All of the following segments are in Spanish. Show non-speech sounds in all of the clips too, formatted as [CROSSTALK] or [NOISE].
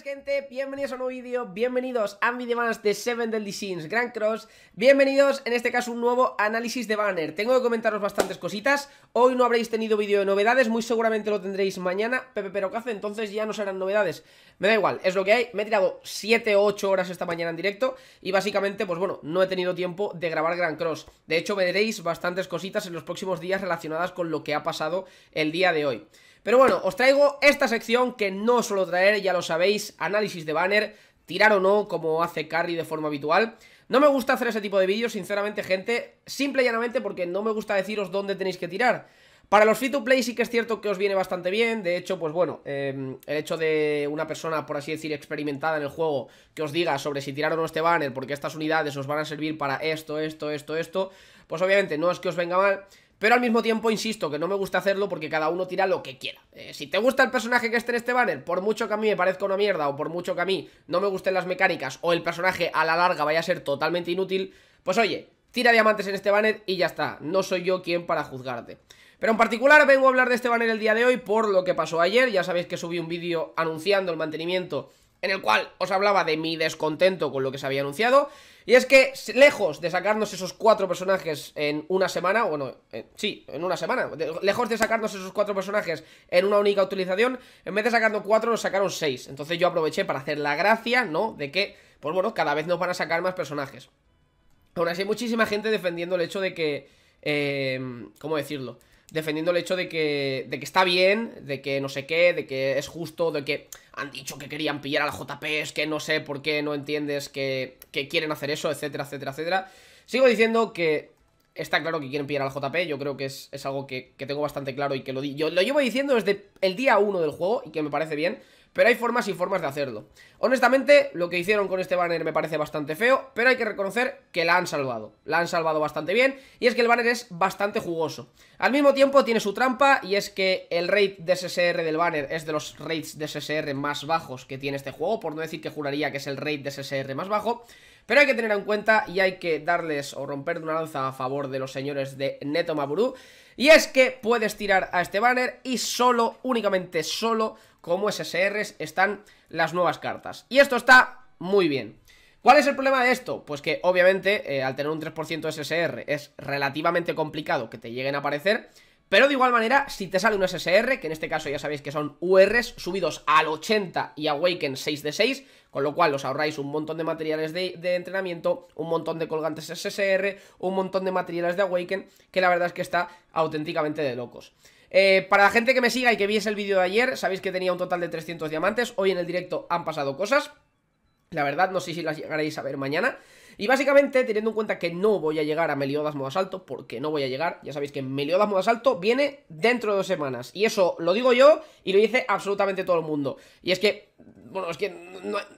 gente, bienvenidos a un nuevo vídeo, bienvenidos a mi más de Seven del Sins Grand Cross Bienvenidos, en este caso un nuevo análisis de banner Tengo que comentaros bastantes cositas Hoy no habréis tenido vídeo de novedades, muy seguramente lo tendréis mañana Pepe ¿pero hace? entonces ya no serán novedades Me da igual, es lo que hay Me he tirado 7 o 8 horas esta mañana en directo Y básicamente, pues bueno, no he tenido tiempo de grabar Grand Cross De hecho veréis bastantes cositas en los próximos días relacionadas con lo que ha pasado el día de hoy pero bueno, os traigo esta sección que no suelo traer, ya lo sabéis, análisis de banner, tirar o no, como hace Carry de forma habitual. No me gusta hacer ese tipo de vídeos, sinceramente, gente, simple y llanamente porque no me gusta deciros dónde tenéis que tirar. Para los free to play sí que es cierto que os viene bastante bien, de hecho, pues bueno, em, el hecho de una persona, por así decir, experimentada en el juego, que os diga sobre si tirar o no este banner, porque estas unidades os van a servir para esto, esto, esto, esto, pues obviamente no es que os venga mal, pero al mismo tiempo, insisto, que no me gusta hacerlo porque cada uno tira lo que quiera. Eh, si te gusta el personaje que esté en este banner, por mucho que a mí me parezca una mierda o por mucho que a mí no me gusten las mecánicas o el personaje a la larga vaya a ser totalmente inútil, pues oye, tira diamantes en este banner y ya está. No soy yo quien para juzgarte. Pero en particular vengo a hablar de este banner el día de hoy por lo que pasó ayer, ya sabéis que subí un vídeo anunciando el mantenimiento en el cual os hablaba de mi descontento con lo que se había anunciado. Y es que, lejos de sacarnos esos cuatro personajes en una semana, bueno, eh, sí, en una semana, lejos de sacarnos esos cuatro personajes en una única utilización, en vez de sacarnos cuatro, nos sacaron seis. Entonces yo aproveché para hacer la gracia, ¿no? De que, pues bueno, cada vez nos van a sacar más personajes. Aún así, hay muchísima gente defendiendo el hecho de que, eh, ¿cómo decirlo? defendiendo el hecho de que, de que está bien, de que no sé qué, de que es justo, de que han dicho que querían pillar a la JP, es que no sé por qué no entiendes que, que quieren hacer eso, etcétera, etcétera, etcétera. Sigo diciendo que está claro que quieren pillar al JP, yo creo que es, algo que, tengo bastante claro y que lo, yo, lo llevo diciendo desde el día 1 del juego y que me parece bien. Pero hay formas y formas de hacerlo. Honestamente, lo que hicieron con este banner me parece bastante feo, pero hay que reconocer que la han salvado. La han salvado bastante bien, y es que el banner es bastante jugoso. Al mismo tiempo tiene su trampa, y es que el rate de SSR del banner es de los rates de SSR más bajos que tiene este juego, por no decir que juraría que es el rate de SSR más bajo... Pero hay que tener en cuenta y hay que darles o romper una lanza a favor de los señores de Neto Maburu. Y es que puedes tirar a este banner y solo, únicamente solo, como SSRs están las nuevas cartas. Y esto está muy bien. ¿Cuál es el problema de esto? Pues que obviamente eh, al tener un 3% SSR es relativamente complicado que te lleguen a aparecer... Pero de igual manera, si te sale un SSR, que en este caso ya sabéis que son URs subidos al 80 y Awaken 6 de 6, con lo cual os ahorráis un montón de materiales de, entrenamiento, un montón de colgantes SSR, un montón de materiales de Awaken, que la verdad es que está auténticamente de locos. Eh, para la gente que me siga y que viese el vídeo de ayer, sabéis que tenía un total de 300 diamantes, hoy en el directo han pasado cosas, la verdad, no sé si las llegaréis a ver mañana. Y básicamente, teniendo en cuenta que no voy a llegar a Meliodas Modo Asalto, porque no voy a llegar, ya sabéis que Meliodas Modo Asalto viene dentro de dos semanas. Y eso lo digo yo y lo dice absolutamente todo el mundo. Y es que bueno, es que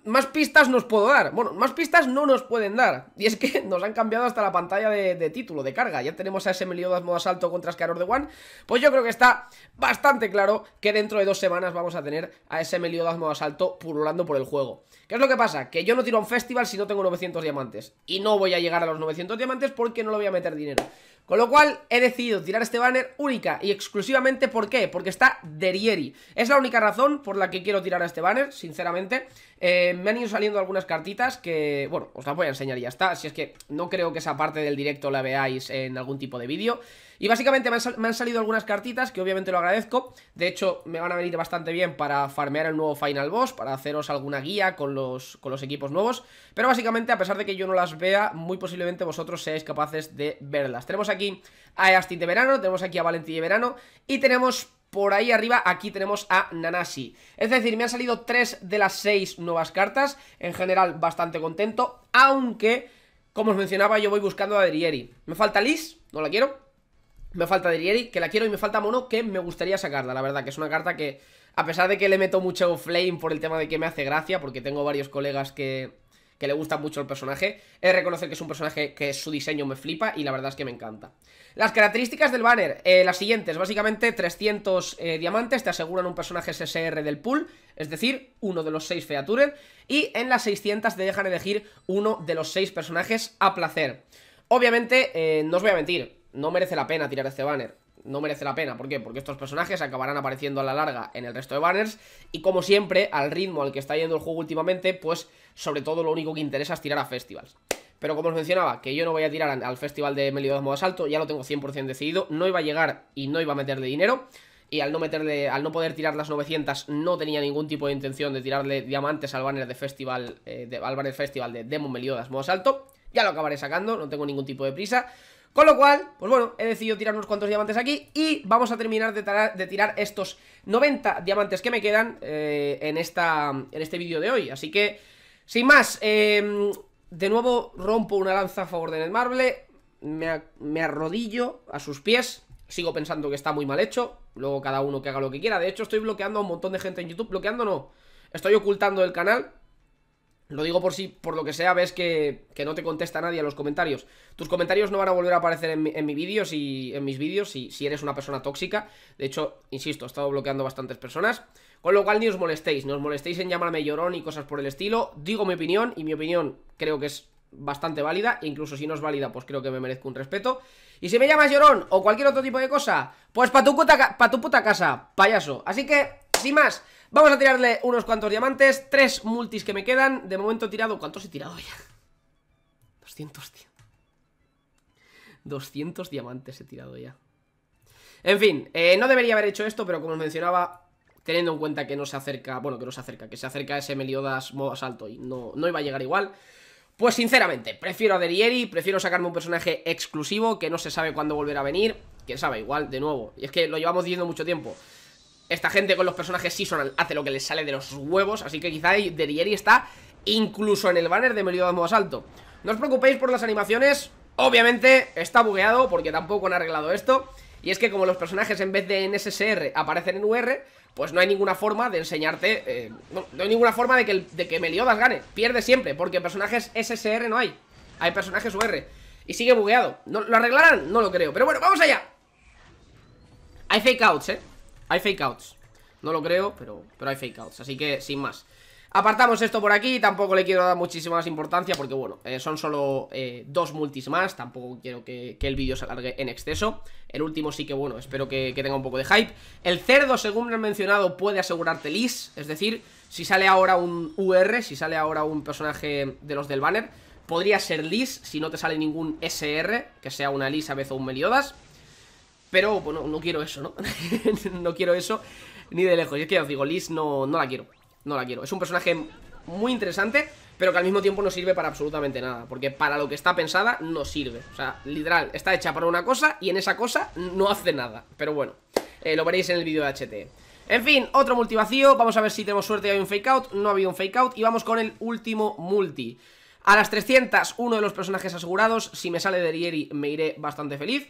más pistas nos puedo dar. Bueno, más pistas no nos pueden dar. Y es que [LAUGHS] nos han cambiado hasta la pantalla de, título, de carga. Ya tenemos a ese Meliodas modo asalto contra Scaror de One. Pues yo creo que está bastante claro que dentro de dos semanas vamos a tener a ese Meliodas modo asalto pululando por el juego. ¿Qué es lo que pasa? Que yo no tiro a un festival si no tengo 900 diamantes. Y no voy a llegar a los 900 diamantes porque no le voy a meter dinero. Con lo cual he decidido tirar este banner única y exclusivamente ¿por qué? Porque está Derieri. Es la única razón por la que quiero tirar a este banner, sinceramente sinceramente. Eh, me han ido saliendo algunas cartitas que, bueno, os las voy a enseñar y ya está. Si es que no creo que esa parte del directo la veáis en algún tipo de vídeo. Y básicamente me han, salido algunas cartitas que obviamente lo agradezco. De hecho, me van a venir bastante bien para farmear el nuevo Final Boss, para haceros alguna guía con los, con los equipos nuevos. Pero básicamente, a pesar de que yo no las vea, muy posiblemente vosotros seáis capaces de verlas. Tenemos aquí a Astin de verano, tenemos aquí a Valentín de verano y tenemos por ahí arriba aquí tenemos a Nanashi. Es decir, me han salido tres de las seis nuevas cartas, en general bastante contento, aunque, como os mencionaba, yo voy buscando a Derieri. Me falta Liz, no la quiero, me falta Derieri, que la quiero, y me falta Mono, que me gustaría sacarla, la verdad, que es una carta que, a pesar de que le meto mucho flame por el tema de que me hace gracia, porque tengo varios colegas que que le gusta mucho el personaje. He reconocer que es un personaje que su diseño me flipa y la verdad es que me encanta. Las características del banner, eh, las siguientes, básicamente 300 eh, diamantes te aseguran un personaje SSR del pool, es decir, uno de los 6 Featuren, y en las 600 te dejan elegir uno de los 6 personajes a placer. Obviamente, eh, no os voy a mentir, no merece la pena tirar este banner no merece la pena. ¿Por qué? Porque estos personajes acabarán apareciendo a la larga en el resto de banners. Y como siempre, al ritmo al que está yendo el juego últimamente, pues sobre todo lo único que interesa es tirar a festivals. Pero como os mencionaba, que yo no voy a tirar al festival de Meliodas Modo Alto, ya lo tengo 100% decidido, no iba a llegar y no iba a meterle dinero, y al no meterle, al no poder tirar las 900, no tenía ningún tipo de intención de tirarle diamantes al banner de festival, eh, de, al festival de Demon Meliodas Modo Alto, ya lo acabaré sacando, no tengo ningún tipo de prisa, con lo cual, pues bueno, he decidido tirar unos cuantos diamantes aquí y vamos a terminar de, de tirar estos 90 diamantes que me quedan eh, en, esta, en este vídeo de hoy. Así que sin más, em, de nuevo rompo una lanza a favor de Netmarble, me, me arrodillo a sus pies, sigo pensando que está muy mal hecho, luego cada uno que haga lo que quiera. De hecho, estoy bloqueando a un montón de gente en YouTube, bloqueando no, estoy ocultando el canal. Lo digo por si, por lo que sea, ves que, no te contesta nadie a los comentarios. Tus comentarios no van a volver a aparecer en, en mis vídeos si, si eres una persona tóxica. De hecho, insisto, he estado bloqueando bastantes personas. Con lo cual ni os molestéis, no os molestéis en llamarme llorón y cosas por el estilo. Digo mi opinión y mi opinión creo que es bastante válida, e incluso si no es válida, pues creo que me merezco un respeto. Y si me llamas llorón o cualquier otro tipo de cosa, pues para tu puta, tu casa, payaso. Así que, sin más, vamos a tirarle unos cuantos diamantes, tres multis que me quedan. De momento he tirado, ¿cuántos he tirado ya? 200, 200 diamantes he tirado ya. En fin, eh, no debería haber hecho esto, pero como os mencionaba, teniendo en cuenta que no se acerca, bueno, que no se acerca, que se acerca ese Meliodas modo asalto y no, no iba a llegar igual. Pues sinceramente, prefiero a Derieri, prefiero sacarme un personaje exclusivo que no se sabe cuándo volverá a venir. Que sabe, igual, de nuevo. Y es que lo llevamos diciendo mucho tiempo. Esta gente con los personajes seasonal hace lo que les sale de los huevos, así que quizá Derieri está incluso en el banner de Meliodas modo asalto. No os preocupéis por las animaciones, obviamente está bugueado porque tampoco han arreglado esto. Y es que como los personajes en vez de en aparecen en UR, pues no hay ninguna forma de enseñarte... Eh, no, hay ninguna forma de que, de que Meliodas gane. Pierde siempre, porque personajes SSR no hay. Hay personajes UR. Y sigue bugueado. ¿No, ¿Lo arreglarán? No lo creo. Pero bueno, ¡vamos allá! Hay fake outs, ¿eh? Hay fake outs. No lo creo, pero, pero hay fake outs. Así que, sin más. Apartamos esto por aquí, tampoco le quiero dar muchísima más importancia porque bueno, eh, son solo eh, dos multis más, tampoco quiero que, el vídeo se alargue en exceso. El último sí que bueno, espero que, tenga un poco de hype. El cerdo, según me han mencionado, puede asegurarte Liz es decir, si sale ahora un UR, si sale ahora un personaje de los del banner, podría ser Liz si no te sale ningún SR, que sea una lis a vez o un Meliodas. Pero bueno, no quiero eso, ¿no? [LAUGHS] no quiero eso ni de lejos. Y es que os digo, Liz no, no la quiero no la quiero Es un personaje muy interesante Pero que al mismo tiempo no sirve para absolutamente nada Porque para lo que está pensada no sirve O sea, literal, está hecha para una cosa Y en esa cosa no hace nada Pero bueno, eh, lo veréis en el vídeo de HT en fin, otro multi vacío, vamos a ver si tenemos suerte y hay un fake out, no ha habido un fake out y vamos con el último multi. A las 300, uno de los personajes asegurados, si me sale de Rieri me iré bastante feliz,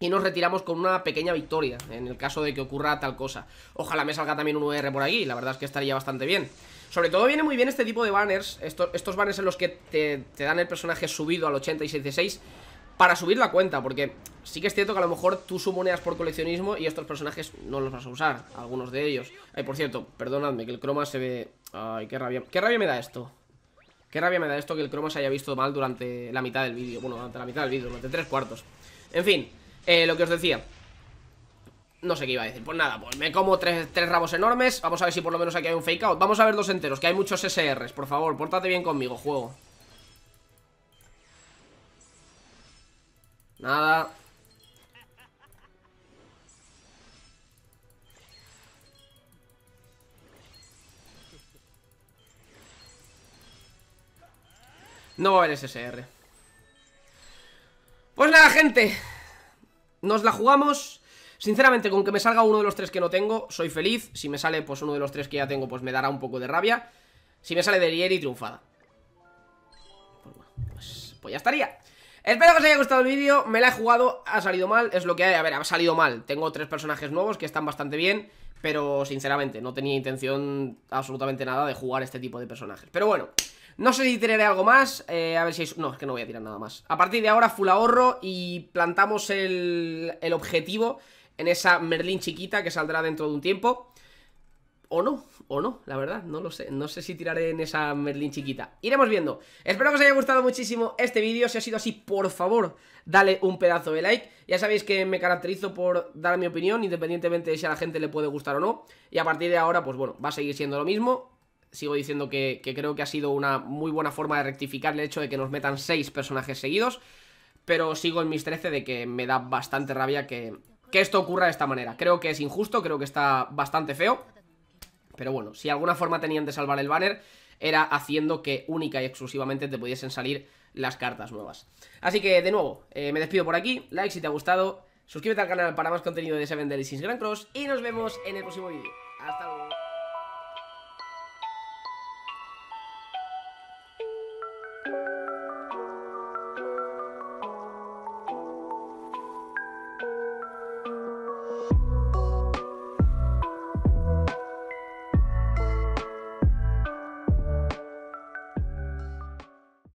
y nos retiramos con una pequeña victoria en el caso de que ocurra tal cosa. Ojalá me salga también un UR por aquí, la verdad es que estaría bastante bien. Sobre todo viene muy bien este tipo de banners, estos, estos banners en los que te, dan el personaje subido al 86 para subir la cuenta, porque sí que es cierto que a lo mejor tú sumoneas por coleccionismo y estos personajes no los vas a usar, algunos de ellos. Ay, por cierto, perdonadme que el croma se ve... Ay, qué rabia. ¿Qué rabia me da esto? Qué rabia me da esto que el croma se haya visto mal durante la mitad del vídeo. Bueno, durante la mitad del vídeo, durante tres cuartos. En fin... Eh, lo que os decía No sé qué iba a decir, pues nada, pues me como tres, tres, rabos enormes Vamos a ver si por lo menos aquí hay un fake out Vamos a ver dos enteros, que hay muchos SRs Por favor, pórtate bien conmigo, juego Nada No va a haber SSR Pues nada, gente nos la jugamos... Sinceramente, con que me salga uno de los tres que no tengo, soy feliz. Si me sale, pues, uno de los tres que ya tengo, pues me dará un poco de rabia. Si me sale Delieri, triunfada. Pues, pues, pues ya estaría. Espero que os haya gustado el vídeo, me la he jugado, ha salido mal, es lo que hay, a ver, ha salido mal Tengo tres personajes nuevos que están bastante bien Pero sinceramente no tenía intención absolutamente nada de jugar este tipo de personajes Pero bueno, no sé si tiraré algo más, eh, a ver si No, es que no voy a tirar nada más. A partir de ahora, full ahorro y plantamos el, el objetivo en esa Merlín chiquita que saldrá dentro de un tiempo. O no, o no, la verdad, no lo sé No sé si tiraré en esa Merlin chiquita Iremos viendo, espero que os haya gustado muchísimo este vídeo Si ha sido así, por favor Dale un pedazo de like Ya sabéis que me caracterizo por dar mi opinión Independientemente de si a la gente le puede gustar o no Y a partir de ahora, pues bueno, va a seguir siendo lo mismo sigo diciendo que, creo que ha sido una muy buena forma de rectificar el hecho de que nos metan 6 personajes seguidos, pero sigo en mis 13 de que me da bastante rabia que, esto ocurra de esta manera. Creo que es injusto, creo que está bastante feo, pero bueno, si alguna forma tenían de salvar el banner era haciendo que única y exclusivamente te pudiesen salir las cartas nuevas. Así que, de nuevo, eh, me despido por aquí, like si te ha gustado, suscríbete al canal para más contenido de Seven Deadly Sins Grand Cross y nos vemos en el próximo vídeo. Hasta luego.